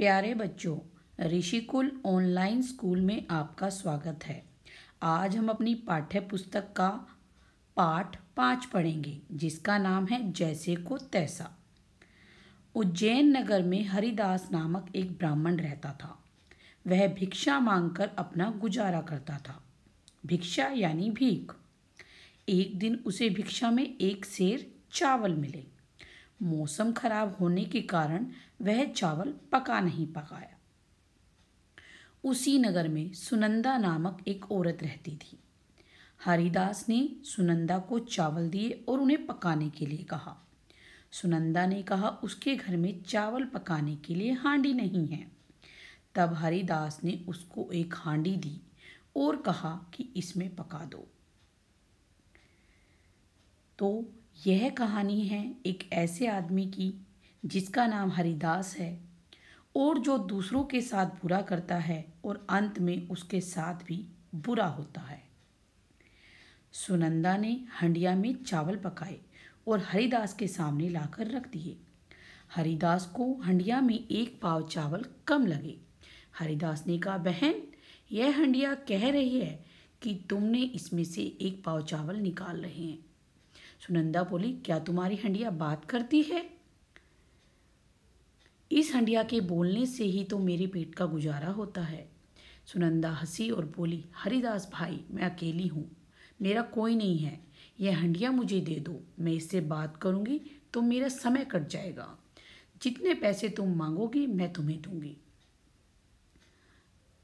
प्यारे बच्चों Rishikul online school में आपका स्वागत है आज हम अपनी पाठ्य पुस्तक का पाठ पाँच पढ़ेंगे जिसका नाम है जैसे को तैसा उज्जैन नगर में हरिदास नामक एक ब्राह्मण रहता था वह भिक्षा मांगकर अपना गुजारा करता था भिक्षा यानी भीख एक दिन उसे भिक्षा में एक शेर चावल मिले मौसम खराब होने के कारण वह चावल पका नहीं पकाया उसी नगर में सुनंदा नामक एक औरत रहती थी हरिदास ने सुनंदा को चावल दिए और उन्हें पकाने के लिए कहा सुनंदा ने कहा उसके घर में चावल पकाने के लिए हांडी नहीं है तब हरिदास ने उसको एक हांडी दी और कहा कि इसमें पका दो तो यह कहानी है एक ऐसे आदमी की जिसका नाम हरिदास है और जो दूसरों के साथ बुरा करता है और अंत में उसके साथ भी बुरा होता है सुनंदा ने हंडिया में चावल पकाए और हरिदास के सामने लाकर रख दिए हरिदास को हंडिया में एक पाव चावल कम लगे हरिदास ने कहा बहन यह हंडिया कह रही है कि तुमने इसमें से एक पाव चावल निकाल रहे हैं सुनंदा बोली क्या तुम्हारी हंडिया बात करती है इस हंडिया के बोलने से ही तो मेरे पेट का गुजारा होता है सुनंदा हंसी और बोली हरिदास भाई मैं अकेली हूँ मेरा कोई नहीं है यह हंडिया मुझे दे दो मैं इससे बात करूँगी तो मेरा समय कट जाएगा जितने पैसे तुम मांगोगी मैं तुम्हें दूंगी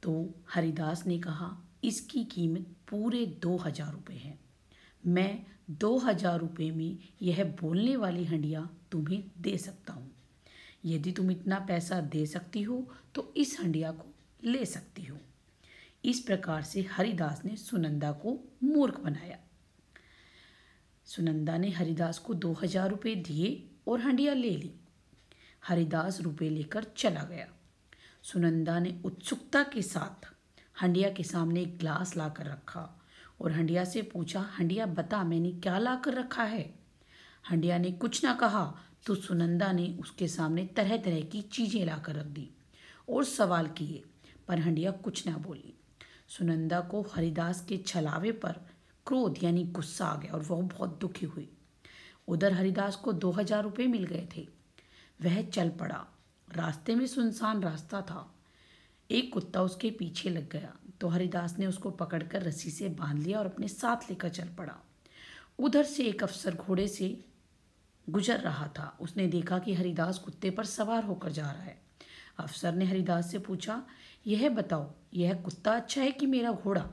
तो हरिदास ने कहा इसकी कीमत पूरे दो हजार रुपये है मैं दो हजार रुपये में यह बोलने वाली हंडिया तुम्हें दे सकता हूँ यदि तुम इतना पैसा दे सकती हो तो इस हंडिया को ले सकती हो इस प्रकार से हरिदास ने सुनंदा को मूर्ख बनाया सुनंदा ने हरिदास को दो हजार रुपये दिए और हंडिया ले ली हरिदास रुपये लेकर चला गया सुनंदा ने उत्सुकता के साथ हंडिया के सामने एक ग्लास लाकर रखा और हंडिया से पूछा हंडिया बता मैंने क्या ला कर रखा है हंडिया ने कुछ ना कहा तो सुनंदा ने उसके सामने तरह तरह की चीज़ें ला कर रख दी और सवाल किए पर हंडिया कुछ ना बोली सुनंदा को हरिदास के छलावे पर क्रोध यानी गुस्सा आ गया और वह बहुत दुखी हुई उधर हरिदास को दो हजार रुपये मिल गए थे वह चल पड़ा रास्ते में सुनसान रास्ता था एक कुत्ता उसके पीछे लग गया तो हरिदास ने उसको पकड़कर रस्सी से बांध लिया और अपने साथ लेकर चल पड़ा उधर से एक अफसर घोड़े से गुजर रहा था उसने देखा कि हरिदास कुत्ते पर सवार होकर जा रहा है अफसर ने हरिदास से पूछा यह बताओ यह कुत्ता अच्छा है कि मेरा घोड़ा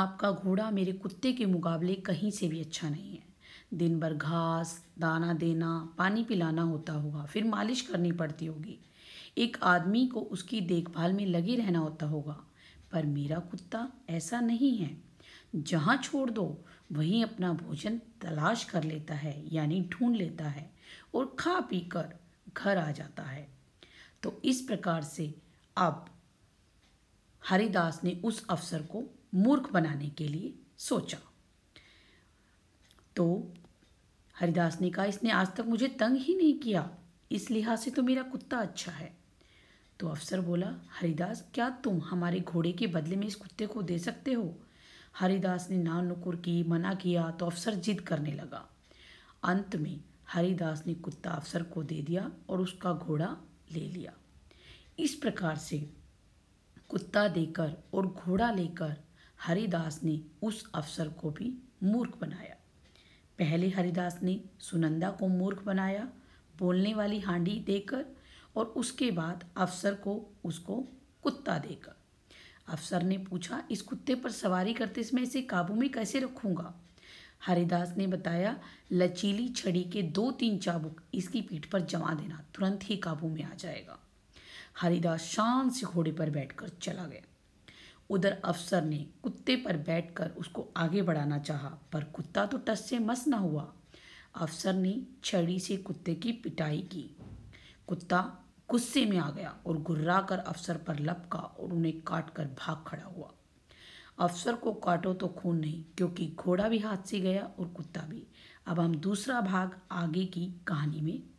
आपका घोड़ा मेरे कुत्ते के मुकाबले कहीं से भी अच्छा नहीं है दिन भर घास दाना देना पानी पिलाना होता होगा फिर मालिश करनी पड़ती होगी एक आदमी को उसकी देखभाल में लगे रहना होता होगा पर मेरा कुत्ता ऐसा नहीं है जहाँ छोड़ दो वहीं अपना भोजन तलाश कर लेता है यानी ढूंढ लेता है और खा पी कर घर आ जाता है तो इस प्रकार से अब हरिदास ने उस अफसर को मूर्ख बनाने के लिए सोचा तो हरिदास ने कहा इसने आज तक मुझे तंग ही नहीं किया इस लिहाज से तो मेरा कुत्ता अच्छा है तो अफसर बोला हरिदास क्या तुम हमारे घोड़े के बदले में इस कुत्ते को दे सकते हो हरिदास ने ना नुकुर की मना किया तो अफसर जिद करने लगा अंत में हरिदास ने कुत्ता अफसर को दे दिया और उसका घोड़ा ले लिया इस प्रकार से कुत्ता देकर और घोड़ा लेकर हरिदास ने उस अफसर को भी मूर्ख बनाया पहले हरिदास ने सुनंदा को मूर्ख बनाया बोलने वाली हांडी देकर और उसके बाद अफसर को उसको कुत्ता देकर अफसर ने पूछा इस कुत्ते पर सवारी करते समय इसे काबू में कैसे रखूंगा हरिदास ने बताया लचीली छड़ी के दो तीन चाबुक इसकी पीठ पर जमा देना तुरंत ही काबू में आ जाएगा हरिदास शान से घोड़े पर बैठकर चला गया उधर अफसर ने कुत्ते पर बैठकर उसको आगे बढ़ाना चाहा पर कुत्ता तो टस से मस न हुआ अफसर ने छड़ी से कुत्ते की पिटाई की कुत्ता गुस्से में आ गया और गुर्रा कर अफसर पर लपका और उन्हें काट कर भाग खड़ा हुआ अफसर को काटो तो खून नहीं क्योंकि घोड़ा भी हाथ से गया और कुत्ता भी अब हम दूसरा भाग आगे की कहानी में